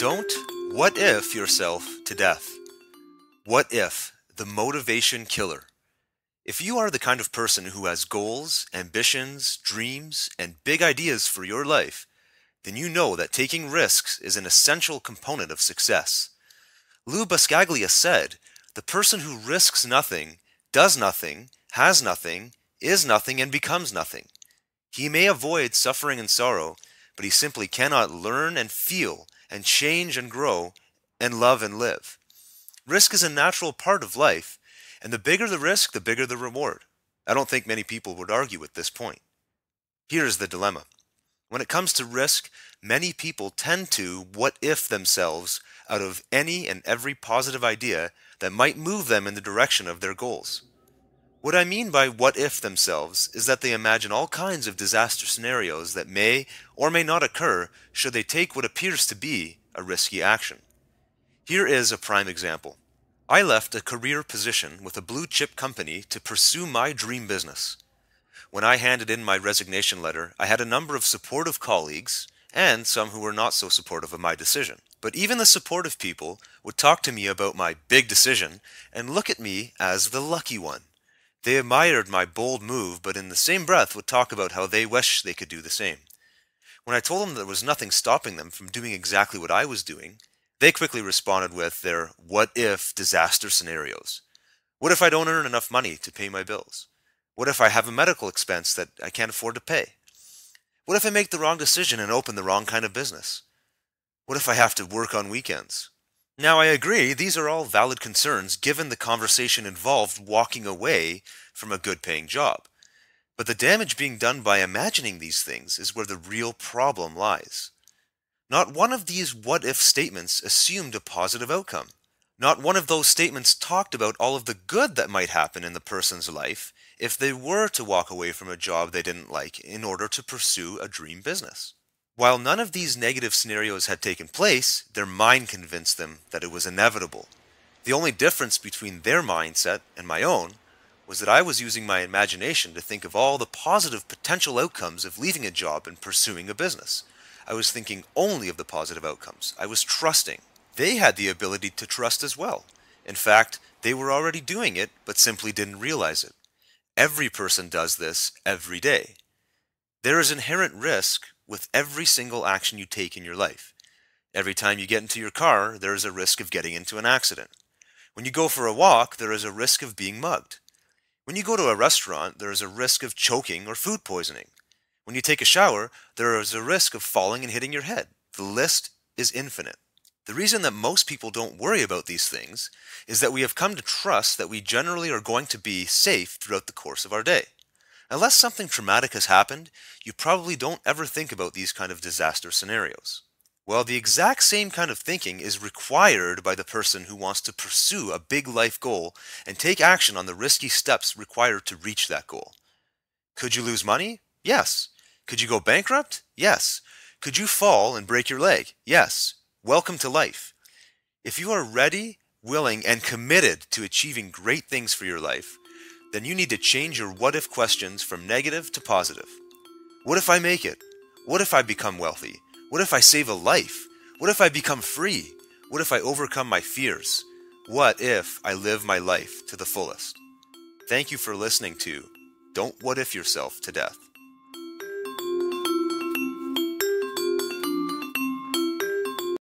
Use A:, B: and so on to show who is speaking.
A: Don't what if yourself to death. What if the motivation killer? If you are the kind of person who has goals, ambitions, dreams, and big ideas for your life, then you know that taking risks is an essential component of success. Lou Bascaglia said, The person who risks nothing, does nothing, has nothing, is nothing, and becomes nothing. He may avoid suffering and sorrow, but he simply cannot learn and feel and change and grow and love and live. Risk is a natural part of life, and the bigger the risk, the bigger the reward. I don't think many people would argue with this point. Here is the dilemma. When it comes to risk, many people tend to what if themselves out of any and every positive idea that might move them in the direction of their goals. What I mean by what if themselves is that they imagine all kinds of disaster scenarios that may or may not occur should they take what appears to be a risky action. Here is a prime example. I left a career position with a blue chip company to pursue my dream business. When I handed in my resignation letter, I had a number of supportive colleagues and some who were not so supportive of my decision. But even the supportive people would talk to me about my big decision and look at me as the lucky one. They admired my bold move, but in the same breath would talk about how they wish they could do the same. When I told them there was nothing stopping them from doing exactly what I was doing, they quickly responded with their what if disaster scenarios. What if I don't earn enough money to pay my bills? What if I have a medical expense that I can't afford to pay? What if I make the wrong decision and open the wrong kind of business? What if I have to work on weekends? Now, I agree, these are all valid concerns given the conversation involved walking away from a good paying job. But the damage being done by imagining these things is where the real problem lies. Not one of these what if statements assumed a positive outcome. Not one of those statements talked about all of the good that might happen in the person's life if they were to walk away from a job they didn't like in order to pursue a dream business. While none of these negative scenarios had taken place, their mind convinced them that it was inevitable. The only difference between their mindset and my own was that I was using my imagination to think of all the positive potential outcomes of leaving a job and pursuing a business. I was thinking only of the positive outcomes. I was trusting. They had the ability to trust as well. In fact, they were already doing it, but simply didn't realize it. Every person does this every day. There is inherent risk with every single action you take in your life. Every time you get into your car, there is a risk of getting into an accident. When you go for a walk, there is a risk of being mugged. When you go to a restaurant, there is a risk of choking or food poisoning. When you take a shower, there is a risk of falling and hitting your head. The list is infinite. The reason that most people don't worry about these things is that we have come to trust that we generally are going to be safe throughout the course of our day. Unless something traumatic has happened, you probably don't ever think about these kind of disaster scenarios. Well, the exact same kind of thinking is required by the person who wants to pursue a big life goal and take action on the risky steps required to reach that goal. Could you lose money? Yes. Could you go bankrupt? Yes. Could you fall and break your leg? Yes. Welcome to life. If you are ready, willing, and committed to achieving great things for your life, then you need to change your what if questions from negative to positive. What if I make it? What if I become wealthy? What if I save a life? What if I become free? What if I overcome my fears? What if I live my life to the fullest? Thank you for listening to Don't What If Yourself to Death.